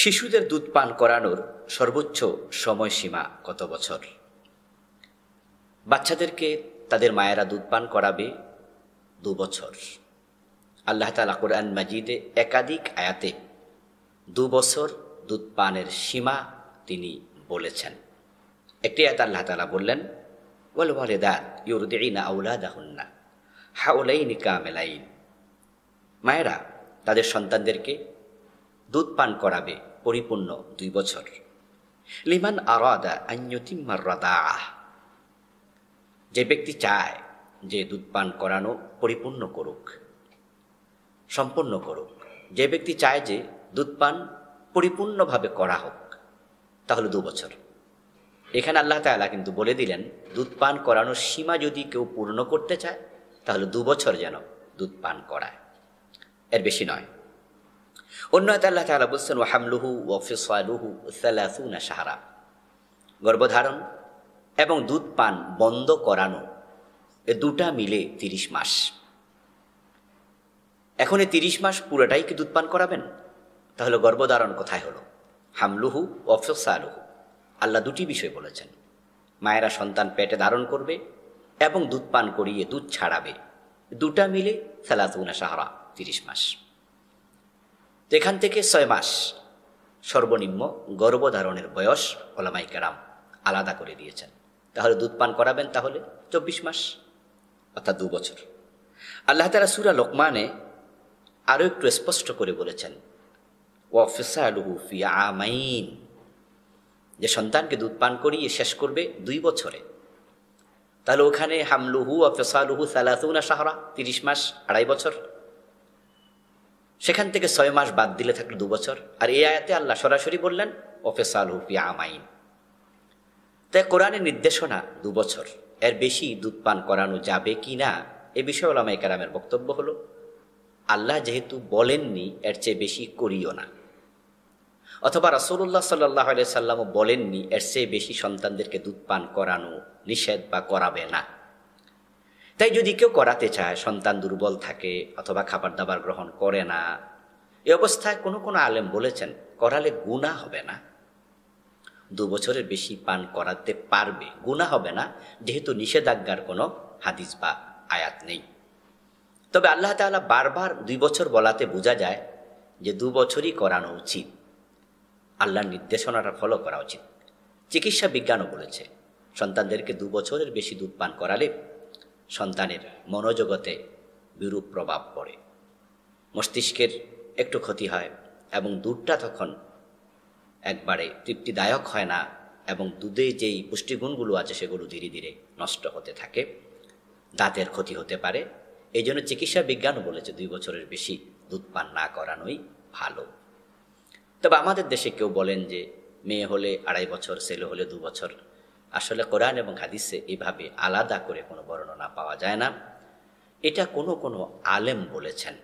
শিশুদের দুধ পান করানোর সর্বোচ্চ সময়সীমা কত বছর বাচ্চাদেরকে তাদের মায়েরা দুধ পান করাবে দু বছর আল্লাহ তালা কোরআন মাজিদে একাধিক আয়াতে দু বছর দুধ পানের সীমা তিনি বলেছেন একটি আয়াত আল্লাহ তালা বললেন মায়েরা তাদের সন্তানদেরকে দুধ পান করাবে পরিপূর্ণ দুই বছর লিমান আরাদা আইনতিম্মার যে ব্যক্তি চায় যে দুধ পান করানো পরিপূর্ণ করুক সম্পূর্ণ করুক যে ব্যক্তি চায় যে দুধ পান পরিপূর্ণভাবে করা হোক তাহলে দু বছর এখানে আল্লাহ তালা কিন্তু বলে দিলেন দুধ পান করানোর সীমা যদি কেউ পূর্ণ করতে চায় তাহলে দু বছর যেন দুধ পান করায় এর বেশি নয় অন্য আল্লাহ তালা বলছেন ও হামলুহু ও ফিসালুহু সালাসুনা সাহারা গর্ভধারণ এবং দুধ পান বন্ধ করানো এ দুটা মিলে তিরিশ মাস এখন এই তিরিশ মাস পুরোটাই কি দুধ পান করাবেন তাহলে গর্ভধারণ কোথায় হলো হামলুহু ও ফিসালুহু আল্লাহ দুটি বিষয় বলেছেন মায়েরা সন্তান পেটে ধারণ করবে এবং দুধ পান করিয়ে দুধ ছাড়াবে দুটা মিলে সালাতুনা সাহারা তিরিশ মাস তো এখান থেকে ছয় মাস সর্বনিম্ন গর্ভধারণের বয়স ওলামাই কেরাম আলাদা করে দিয়েছেন তাহলে দুধ পান করাবেন তাহলে চব্বিশ মাস অর্থাৎ দু বছর আল্লাহ তালা সুরা লোকমানে আরও একটু স্পষ্ট করে বলেছেন আমাইন যে সন্তানকে দুধ পান করিয়ে শেষ করবে দুই বছরে তাহলে ওখানে হামলুহু অফেসালুহু সালাহুনা সাহরা তিরিশ মাস আড়াই বছর সেখান থেকে ছয় মাস বাদ দিলে থাকলো দু বছর আর এই আয়াতে আল্লাহ সরাসরি বললেন ওফেসাল হুফি আমাইন তাই কোরআনের নির্দেশনা দু বছর এর বেশি দুধ পান করানো যাবে কি না এ বিষয়ে আলামাই কারামের বক্তব্য হলো আল্লাহ যেহেতু বলেননি এর চেয়ে বেশি করিও না অথবা রাসৌল্লাহ সাল্লাহ আলিয়া সাল্লামও বলেননি এর চেয়ে বেশি সন্তানদেরকে দুধ পান করানো নিষেধ বা করাবে না তাই যদি কেউ করাতে চায় সন্তান দুর্বল থাকে অথবা খাবার দাবার গ্রহণ করে না এ অবস্থায় কোনো কোনো আলেম বলেছেন করালে গুণা হবে না দু বছরের বেশি পান করাতে পারবে গুণা হবে না যেহেতু নিষেধাজ্ঞার কোনো হাদিস বা আয়াত নেই তবে আল্লাহ তালা বারবার দুই বছর বলাতে বোঝা যায় যে দু বছরই করানো উচিত আল্লাহর নির্দেশনাটা ফলো করা উচিত চিকিৎসা বিজ্ঞানও বলেছে সন্তানদেরকে দু বছরের বেশি দুধ পান করালে সন্তানের মনোজগতে বিরূপ প্রভাব পড়ে মস্তিষ্কের একটু ক্ষতি হয় এবং দুধটা তখন একবারে তৃপ্তিদায়ক হয় না এবং দুধে যেই পুষ্টিগুণগুলো আছে সেগুলো ধীরে ধীরে নষ্ট হতে থাকে দাঁতের ক্ষতি হতে পারে এই জন্য চিকিৎসা বিজ্ঞান বলেছে দুই বছরের বেশি দুধ পান না করানোই ভালো তবে আমাদের দেশে কেউ বলেন যে মেয়ে হলে আড়াই বছর ছেলে হলে দু বছর আসলে কোরআন এবং হাদিসে এভাবে আলাদা করে কোনো বর্ণনা পাওয়া যায় না এটা কোনো কোনো আলেম বলেছেন